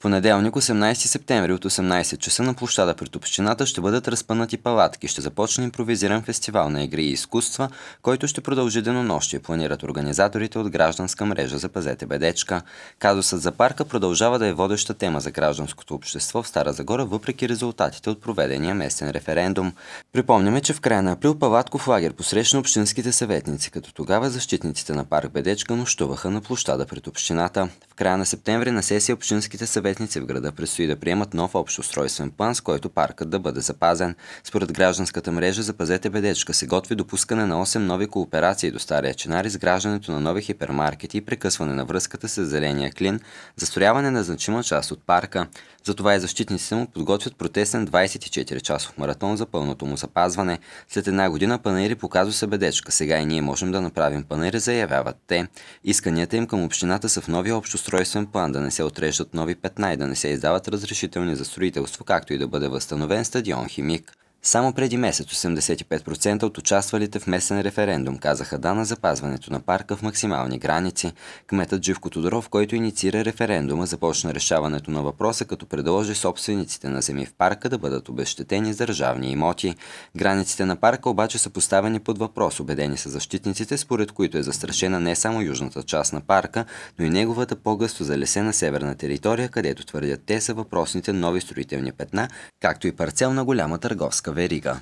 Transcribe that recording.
понеделник, 18 септември от 18 часа на площада пред общината ще бъдат разпънати палатки. Ще започне импровизиран фестивал на игри и изкуства, който ще продължи денонощие, планират организаторите от гражданска мрежа за пазете бедечка. Казусът за парка продължава да е водеща тема за гражданското общество в Стара Загора, въпреки резултатите от проведения местен референдум. Припомняме, че в края на април Палатков лагер посрещна общинските съветници, като тогава защитниците на парк Бедечка нощуваха на площада пред общината. В края на септември на сесия общинските съветници съветници в града предстои да приемат нов общо устройствен план, с който паркът да бъде запазен. Според гражданската мрежа Запазете Бедечка се готви допускане на 8 нови кооперации до Стария Чинар, изграждането на нови хипермаркети и прекъсване на връзката с Зеления клин, застрояване на значима част от парка. Затова и защитниците му подготвят протестен 24-часов маратон за пълното му запазване. След една година панери показва се Бедечка. Сега и ние можем да направим панери, заявяват те. Исканията им към общината са в новия общоустройствен план да не се отреждат нови 15 най- да не се издават разрешителни за строителство, както и да бъде възстановен стадион Химик. Само преди месец 85% от участвалите в местен референдум казаха да на запазването на парка в максимални граници. Кметът Живко Тодоров, който инициира референдума, започна решаването на въпроса, като предложи собствениците на земи в парка да бъдат обещетени с държавни имоти. Границите на парка обаче са поставени под въпрос, убедени са защитниците, според които е застрашена не само южната част на парка, но и неговата по-гъсто залесена северна територия, където твърдят те са въпросните нови строителни петна, както и парцел на голяма търговска ka veriga